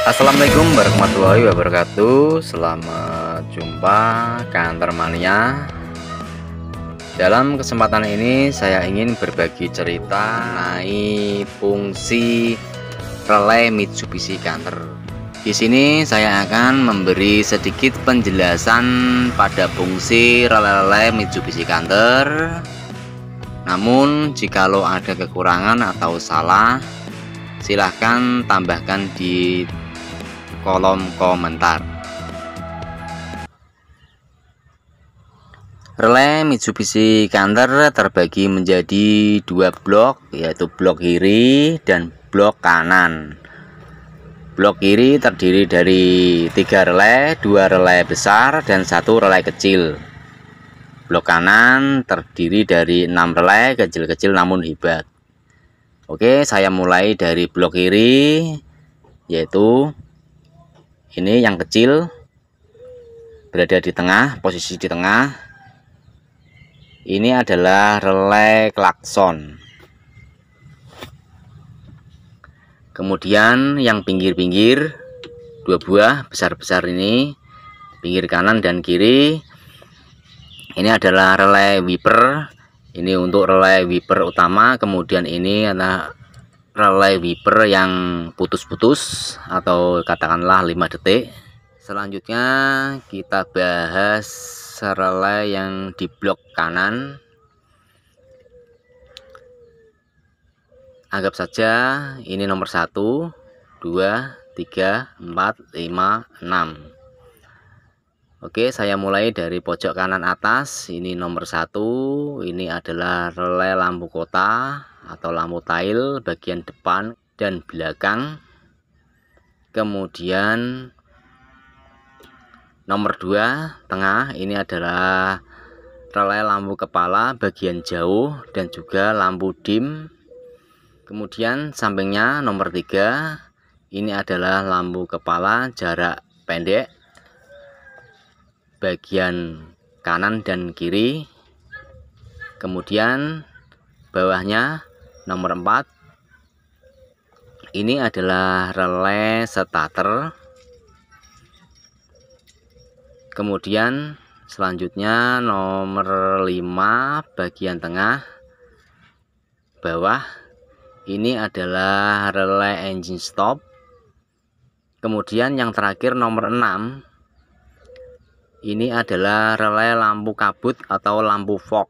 Assalamualaikum warahmatullahi wabarakatuh Selamat jumpa kantor mania Dalam kesempatan ini saya ingin berbagi cerita mengenai fungsi relay Mitsubishi Canter Di sini saya akan memberi sedikit penjelasan pada fungsi relay-relay Mitsubishi Canter Namun jika lo ada kekurangan atau salah silahkan tambahkan di kolom komentar. Relay Mitsubishi Canter terbagi menjadi dua blok, yaitu blok kiri dan blok kanan. Blok kiri terdiri dari tiga relay, dua relay besar dan satu relay kecil. Blok kanan terdiri dari enam relay kecil-kecil namun hebat. Oke, saya mulai dari blok kiri, yaitu ini yang kecil berada di tengah posisi di tengah ini adalah relay klakson kemudian yang pinggir-pinggir dua buah besar-besar ini pinggir kanan dan kiri ini adalah relay wiper ini untuk relay wiper utama kemudian ini adalah relay wiper yang putus-putus atau katakanlah 5 detik selanjutnya kita bahas relay yang di blok kanan anggap saja ini nomor 1 2 3 4 5 6 Oke, saya mulai dari pojok kanan atas. Ini nomor satu. Ini adalah relay lampu kota atau lampu tail bagian depan dan belakang kemudian nomor 2 tengah ini adalah relay lampu kepala bagian jauh dan juga lampu dim kemudian sampingnya nomor 3 ini adalah lampu kepala jarak pendek bagian kanan dan kiri kemudian bawahnya nomor 4 ini adalah relay starter kemudian selanjutnya nomor 5 bagian tengah bawah ini adalah relay engine stop kemudian yang terakhir nomor 6 ini adalah relay lampu kabut atau lampu fog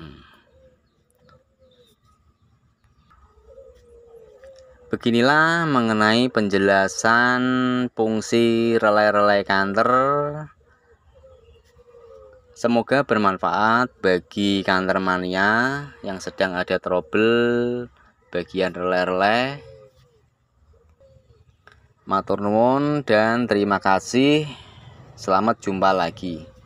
hmm. Beginilah mengenai penjelasan fungsi relay-relay kanter. Semoga bermanfaat bagi kanter mania yang sedang ada trouble bagian relay-relay. Matur nuwun dan terima kasih. Selamat jumpa lagi.